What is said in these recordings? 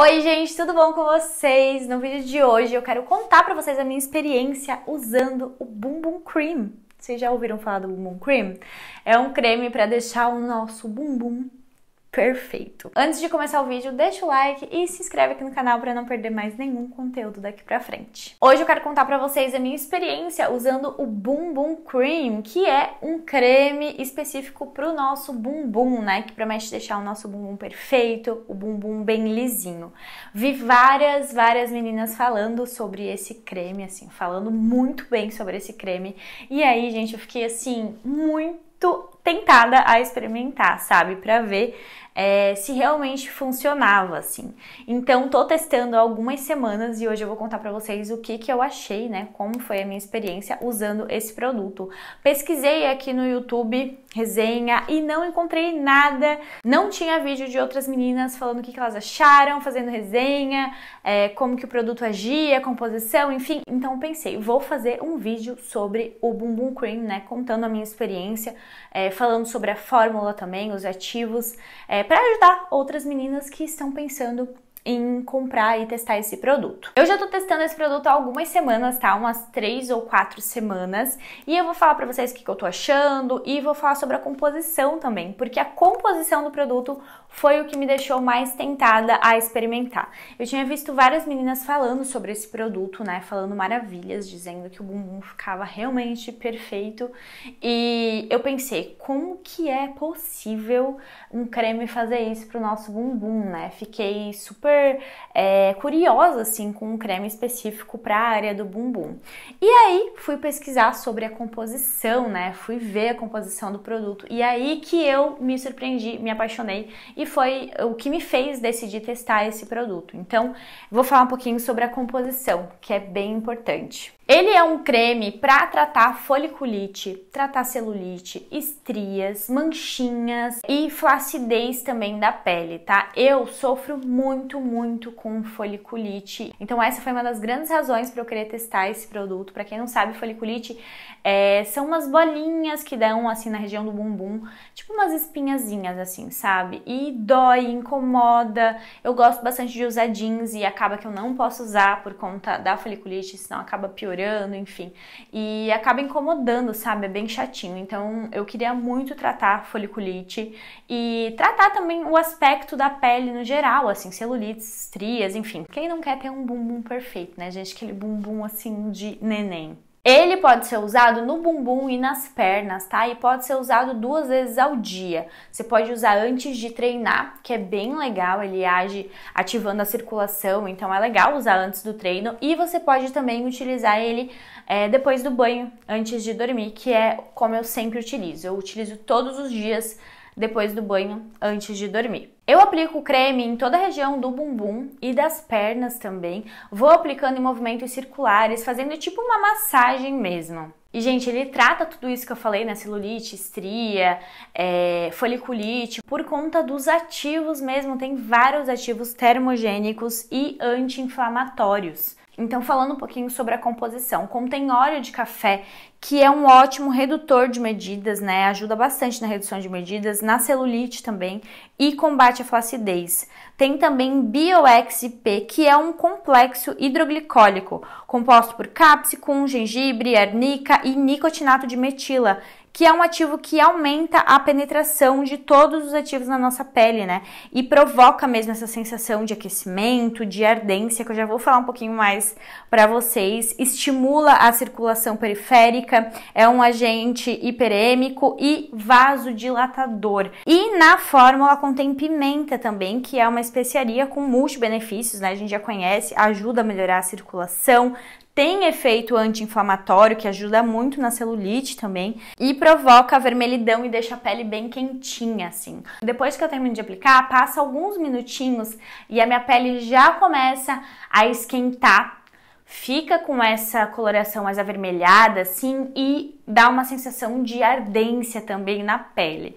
Oi, gente, tudo bom com vocês? No vídeo de hoje eu quero contar pra vocês a minha experiência usando o Bumbum Cream. Vocês já ouviram falar do Bumbum Cream? É um creme para deixar o nosso bumbum perfeito. Antes de começar o vídeo, deixa o like e se inscreve aqui no canal para não perder mais nenhum conteúdo daqui pra frente. Hoje eu quero contar para vocês a minha experiência usando o Bumbum Cream, que é um creme específico pro nosso bumbum, né, que promete deixar o nosso bumbum perfeito, o bumbum bem lisinho. Vi várias, várias meninas falando sobre esse creme, assim, falando muito bem sobre esse creme. E aí, gente, eu fiquei assim, muito tentada a experimentar, sabe? Para ver é, se realmente funcionava, assim. Então, tô testando algumas semanas e hoje eu vou contar para vocês o que, que eu achei, né? Como foi a minha experiência usando esse produto. Pesquisei aqui no YouTube resenha e não encontrei nada. Não tinha vídeo de outras meninas falando o que, que elas acharam, fazendo resenha, é, como que o produto agia, composição, enfim. Então, pensei, vou fazer um vídeo sobre o Bumbum Cream, né? Contando a minha experiência, é, falando sobre a fórmula também, os ativos, é, para ajudar outras meninas que estão pensando em comprar e testar esse produto. Eu já tô testando esse produto há algumas semanas, tá? Umas três ou quatro semanas. E eu vou falar pra vocês o que, que eu tô achando e vou falar sobre a composição também, porque a composição do produto foi o que me deixou mais tentada a experimentar. Eu tinha visto várias meninas falando sobre esse produto, né? Falando maravilhas, dizendo que o bumbum ficava realmente perfeito. E eu pensei, como que é possível um creme fazer isso pro nosso bumbum, né? Fiquei super super é, curiosa assim com um creme específico para a área do bumbum. E aí fui pesquisar sobre a composição, né? Fui ver a composição do produto e aí que eu me surpreendi, me apaixonei e foi o que me fez decidir testar esse produto. Então vou falar um pouquinho sobre a composição, que é bem importante. Ele é um creme para tratar foliculite, tratar celulite, estrias, manchinhas e flacidez também da pele, tá? Eu sofro muito, muito com foliculite. Então essa foi uma das grandes razões para eu querer testar esse produto. Para quem não sabe, foliculite é, são umas bolinhas que dão assim na região do bumbum, tipo umas espinhazinhas assim, sabe? E dói, incomoda. Eu gosto bastante de usar jeans e acaba que eu não posso usar por conta da foliculite, senão acaba piorando chorando, enfim. E acaba incomodando, sabe? É bem chatinho. Então eu queria muito tratar foliculite e tratar também o aspecto da pele no geral, assim, celulites, estrias enfim. Quem não quer ter um bumbum perfeito, né, gente? Aquele bumbum assim de neném. Ele pode ser usado no bumbum e nas pernas, tá? E pode ser usado duas vezes ao dia. Você pode usar antes de treinar, que é bem legal, ele age ativando a circulação, então é legal usar antes do treino. E você pode também utilizar ele é, depois do banho, antes de dormir, que é como eu sempre utilizo. Eu utilizo todos os dias depois do banho, antes de dormir. Eu aplico o creme em toda a região do bumbum e das pernas também. Vou aplicando em movimentos circulares, fazendo tipo uma massagem mesmo. E, gente, ele trata tudo isso que eu falei, né? Celulite, estria, é, foliculite, por conta dos ativos mesmo. Tem vários ativos termogênicos e anti-inflamatórios. Então, falando um pouquinho sobre a composição, contém óleo de café, que é um ótimo redutor de medidas, né? Ajuda bastante na redução de medidas, na celulite também, e combate combate à flacidez. Tem também BioXP, que é um complexo hidroglicólico, composto por cápsicum, gengibre, arnica e nicotinato de metila, que é um ativo que aumenta a penetração de todos os ativos na nossa pele, né? E provoca mesmo essa sensação de aquecimento, de ardência, que eu já vou falar um pouquinho mais para vocês. Estimula a circulação periférica, é um agente hiperêmico e vasodilatador. E na fórmula contém pimenta também, que é uma especiaria com muitos benefícios, né? A gente já conhece, ajuda a melhorar a circulação, tem efeito anti-inflamatório que ajuda muito na celulite também e provoca vermelhidão e deixa a pele bem quentinha assim. Depois que eu termino de aplicar, passa alguns minutinhos e a minha pele já começa a esquentar fica com essa coloração mais avermelhada, assim, e dá uma sensação de ardência também na pele.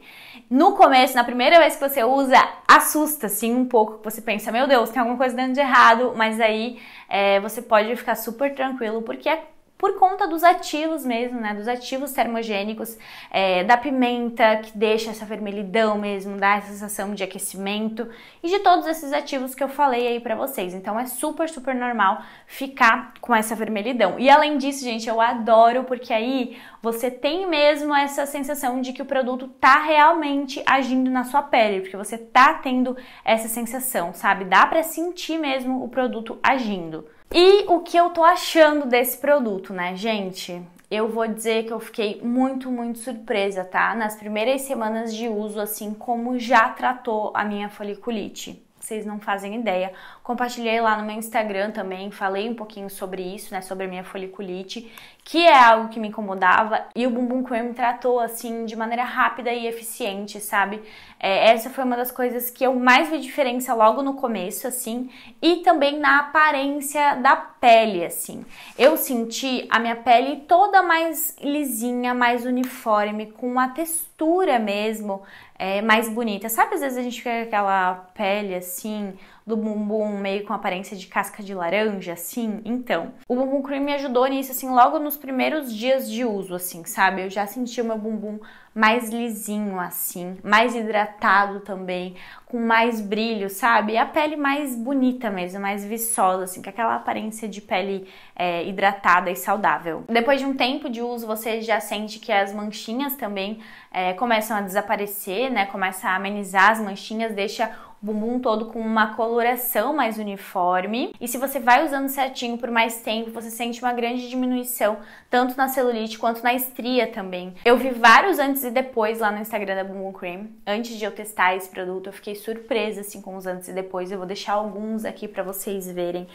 No começo, na primeira vez que você usa, assusta sim um pouco, você pensa, meu Deus, tem alguma coisa dando de errado, mas aí é, você pode ficar super tranquilo, porque é por conta dos ativos mesmo, né? Dos ativos termogênicos, é, da pimenta que deixa essa vermelhidão mesmo, dá essa sensação de aquecimento e de todos esses ativos que eu falei aí para vocês. Então é super, super normal ficar com essa vermelhidão. E além disso, gente, eu adoro porque aí você tem mesmo essa sensação de que o produto tá realmente agindo na sua pele, porque você tá tendo essa sensação, sabe? Dá para sentir mesmo o produto agindo. E o que eu tô achando desse produto, né, gente? Eu vou dizer que eu fiquei muito, muito surpresa, tá? Nas primeiras semanas de uso, assim como já tratou a minha foliculite vocês não fazem ideia. Compartilhei lá no meu Instagram também, falei um pouquinho sobre isso, né, sobre a minha foliculite, que é algo que me incomodava e o Bumbum Cream me tratou assim de maneira rápida e eficiente, sabe? É, essa foi uma das coisas que eu mais vi diferença logo no começo, assim, e também na aparência da pele, assim. Eu senti a minha pele toda mais lisinha, mais uniforme, com uma textura mesmo é, mais bonita. Sabe, às vezes a gente fica com aquela pele assim, do bumbum meio com aparência de casca de laranja, assim. Então, o bumbum cream me ajudou nisso, assim, logo nos primeiros dias de uso, assim, sabe? Eu já senti o meu bumbum mais lisinho, assim, mais hidratado também, com mais brilho, sabe? E a pele mais bonita mesmo, mais viçosa, assim, com aquela aparência de pele é, hidratada e saudável. Depois de um tempo de uso, você já sente que as manchinhas também é, começam a desaparecer, né? Começa a amenizar as manchinhas, deixa bumbum todo com uma coloração mais uniforme. E se você vai usando certinho por mais tempo, você sente uma grande diminuição, tanto na celulite quanto na estria também. Eu vi vários antes e depois lá no Instagram da Bumbum Cream. Antes de eu testar esse produto, eu fiquei surpresa assim com os antes e depois. Eu vou deixar alguns aqui para vocês verem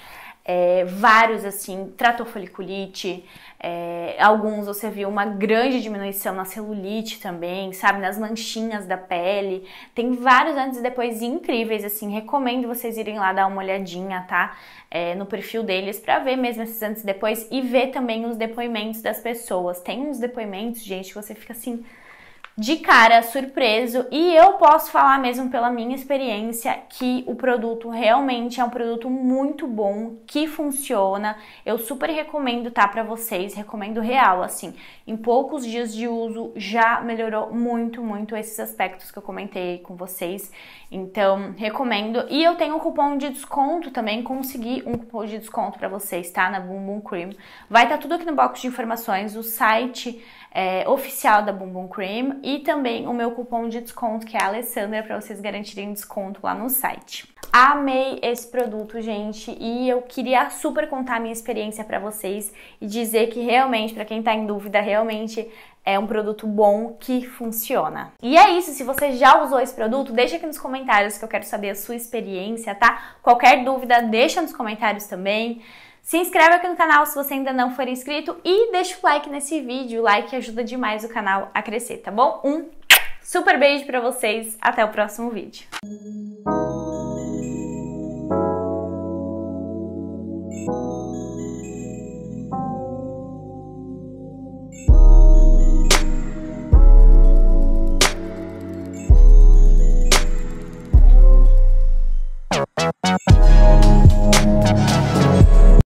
é, vários assim, tratou é, alguns você viu uma grande diminuição na celulite também, sabe, nas manchinhas da pele. Tem vários antes e depois incríveis, assim, recomendo vocês irem lá dar uma olhadinha, tá? É, no perfil deles para ver mesmo esses antes e depois e ver também os depoimentos das pessoas. Tem uns depoimentos, gente, que você fica assim, de cara surpreso e eu posso falar mesmo pela minha experiência que o produto realmente é um produto muito bom, que funciona. Eu super recomendo, tá, para vocês, recomendo real, assim. Em poucos dias de uso já melhorou muito, muito esses aspectos que eu comentei com vocês. Então, recomendo. E eu tenho um cupom de desconto também, consegui um cupom de desconto para vocês, tá, na Bumbum Cream. Vai estar tá tudo aqui no box de informações, o site é, oficial da Bumbum Cream e também o meu cupom de desconto que é Alessandra para vocês garantirem desconto lá no site. Amei esse produto, gente, e eu queria super contar a minha experiência para vocês e dizer que realmente para quem tá em dúvida, realmente é um produto bom que funciona. E é isso, se você já usou esse produto, deixa aqui nos comentários que eu quero saber a sua experiência, tá? Qualquer dúvida, deixa nos comentários também. Se inscreve aqui no canal se você ainda não for inscrito e deixa o like nesse vídeo. O like ajuda demais o canal a crescer, tá bom? Um super beijo para vocês, até o próximo vídeo.